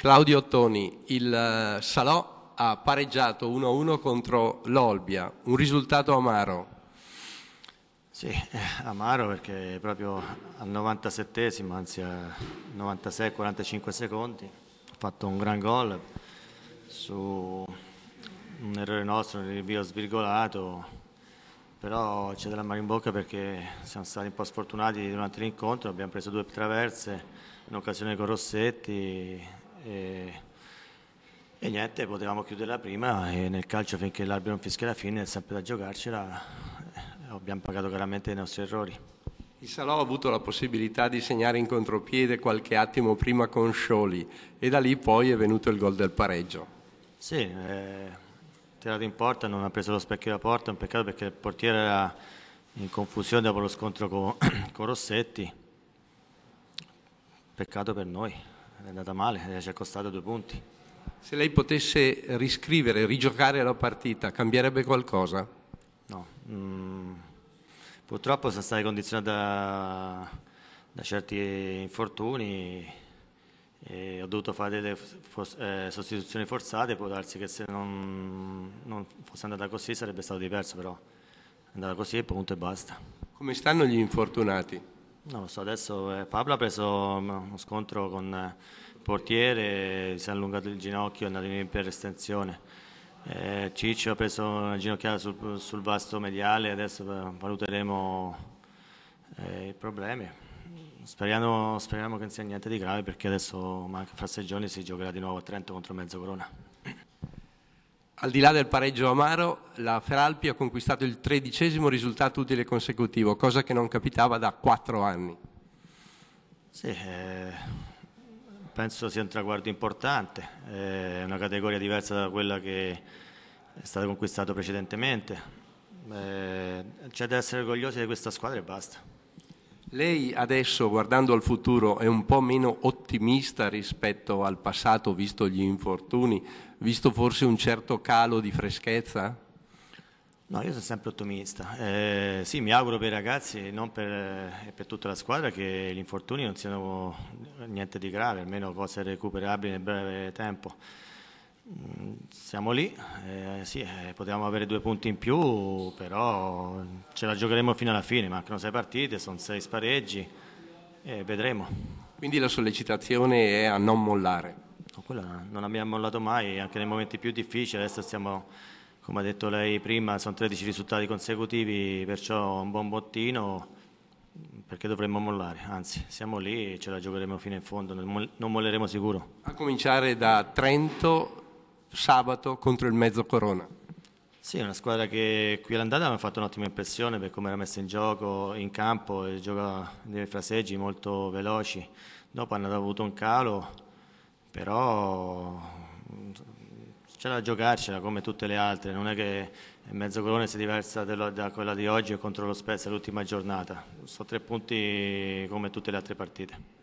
Claudio Ottoni, il eh, Salò ha pareggiato 1-1 contro l'Olbia, un risultato amaro. Sì, eh, amaro perché proprio al 97 anzi al 96-45 secondi, ha fatto un gran gol su un errore nostro, un rinvio svirgolato, però c'è della mano in bocca perché siamo stati un po' sfortunati durante l'incontro, abbiamo preso due traverse, un'occasione con Rossetti, e, e niente, potevamo chiuderla prima e nel calcio finché l'arbitro non fischia la fine è sempre da giocarcela, eh, abbiamo pagato chiaramente i nostri errori. Il Salò ha avuto la possibilità di segnare in contropiede qualche attimo prima con Scioli e da lì poi è venuto il gol del pareggio. Sì, eh, tirato in porta, non ha preso lo specchio da porta, un peccato perché il portiere era in confusione dopo lo scontro con, con Rossetti, peccato per noi è andata male, eh, ci è costato due punti. Se lei potesse riscrivere, rigiocare la partita, cambierebbe qualcosa? No, mm, purtroppo sono stata condizionata da, certi infortuni e ho dovuto fare delle for- eh, sostituzioni forzate, può darsi che se non, non fosse andata così sarebbe stato diverso, però è andata così e punto e basta. Come stanno gli infortunati? Non lo so, adesso eh, Pablo ha preso mm, uno scontro con eh, il portiere, si è allungato il ginocchio, è andato in per estensione. Eh, Ciccio ha preso una ginocchiata sul, sul vasto mediale, adesso valuteremo i problemi. Speriamo, speriamo, che non sia niente di grave perché adesso fra sei giorni si giocherà di nuovo a Trento contro Mezzo Corona. Al di là del pareggio amaro, la Feralpi ha conquistato il tredicesimo risultato utile consecutivo, cosa che non capitava da quattro anni. Sì, eh, penso sia un traguardo importante, eh, è una categoria diversa da quella che è stata conquistata precedentemente. Eh, c'è da essere orgogliosi di questa squadra e basta. Lei adesso, guardando al futuro, è un po' meno ottimista rispetto al passato, visto gli infortuni, visto forse un certo calo di freschezza? No, io sono sempre ottimista. Eh, sì, mi auguro per i ragazzi e per, eh, per, tutta la squadra che gli infortuni non siano niente di grave, almeno possa recuperabili nel breve tempo. Siamo lì, eh, sì, eh, potevamo avere due punti in più, però ce la giocheremo fino alla fine, mancano sei partite, sono sei spareggi e vedremo. Quindi la sollecitazione è a non mollare? No, quella non abbiamo mollato mai, anche nei momenti più difficili, adesso stiamo, come ha detto lei prima, sono 13 risultati consecutivi, perciò un buon bottino perché dovremmo mollare, anzi siamo lì e ce la giocheremo fino in fondo, non molleremo sicuro. A cominciare da Trento, sabato contro il mezzo Corona. Sì, è una squadra che qui all'andata mi ha fatto un'ottima impressione per come era messa in gioco in campo, gioca dei fraseggi molto veloci. Dopo hanno avuto un calo, però c'è da giocarcela come tutte le altre, non è che Mezzo Corona sia diversa da quella di oggi contro lo Spezia l'ultima giornata. Sono tre punti come tutte le altre partite.